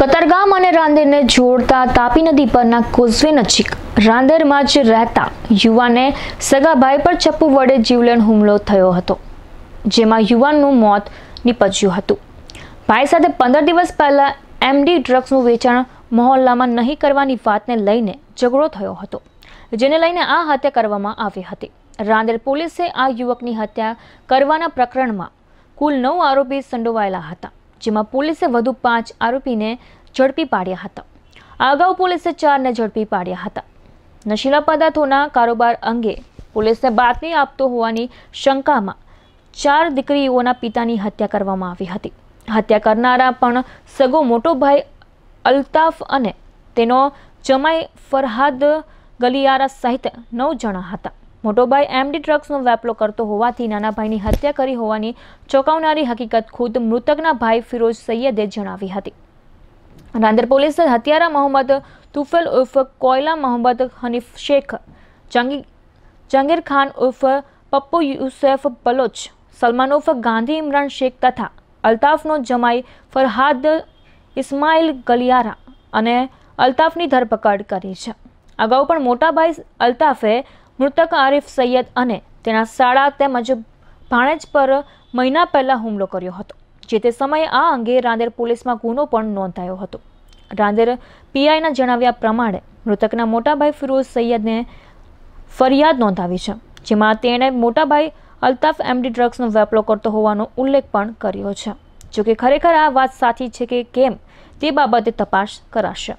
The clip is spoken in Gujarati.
કતરગામ અને રાંદેરને જોડતા તાપી નદી પરના કોઝવે નજીક રાંદેરમાં જ રહેતા યુવાને સગા ભાઈ પર ચપ્પુ વડે જીવલેણ હુમલો થયો હતો જેમાં યુવાનનું મોત નીપજ્યું હતું ભાઈ સાથે પંદર દિવસ પહેલાં એમડી ડ્રગ્સનું વેચાણ મહોલ્લામાં નહીં કરવાની વાતને લઈને ઝઘડો થયો હતો જેને લઈને આ હત્યા કરવામાં આવી હતી રાંદેર પોલીસે આ યુવકની હત્યા કરવાના પ્રકરણમાં કુલ નવ આરોપી સંડોવાયેલા હતા જેમાં પોલીસે વધુ પાંચ આરોપીને ઝડપી પાડ્યા હતા અગાઉ પોલીસે ચારને ઝડપી પાડ્યા હતા નશીલા પદાર્થોના કારોબાર અંગે પોલીસને બાતમી આપતો હોવાની શંકામાં ચાર દીકરીઓના પિતાની હત્યા કરવામાં આવી હતી હત્યા કરનારા પણ સગો મોટો ભાઈ અલ્તાફ અને તેનો જમાઈ ફરહાદ ગલિયારા સહિત નવ જણા હતા મોટોભાઈ એમડી ડ્રગ્સનો વેપલો કરતો હોવાથી નાના ભાઈની હત્યા કરી હોવાની ચોંકાવનારી હકીકત ખુદ મૃતકના ભાઈ ફિરોજ સૈયદે જણાવી હતી નાંદર પોલીસે હત્યારા મોહમ્મદ તુફેલ ઉર્ફ કોયલા મોહમ્મદ હનીફ શેખ જંગીર ખાન ઉર્ફ પપ્પુ યુસેફ બલોચ સલમાન ઉર્ફ ગાંધી ઇમરાન શેખ તથા અલ્તાફનો જમાઈ ફરહાદ ઇસ્માઇલ ગલિયારા અને અલ્તાફની ધરપકડ કરી છે અગાઉ પણ મોટાભાઈ અલ્તાફે મૃતક આરિફ સૈયદ અને તેના શાળા તેમજ ભાણેજ પર મહિના પહેલાં હુમલો કર્યો હતો જે તે સમયે આ અંગે રાંદેર પોલીસમાં ગુનો પણ નોંધાયો હતો રાંદેર પીઆઈના જણાવ્યા પ્રમાણે મૃતકના મોટાભાઈ ફિરોઝ સૈયદને ફરિયાદ નોંધાવી છે જેમાં તેણે મોટાભાઈ અલ્તાફ એમડી ડ્રગ્સનો વેપલો કરતો હોવાનો ઉલ્લેખ પણ કર્યો છે જોકે ખરેખર આ વાત સાચી છે કે કેમ તે બાબતે તપાસ કરાશે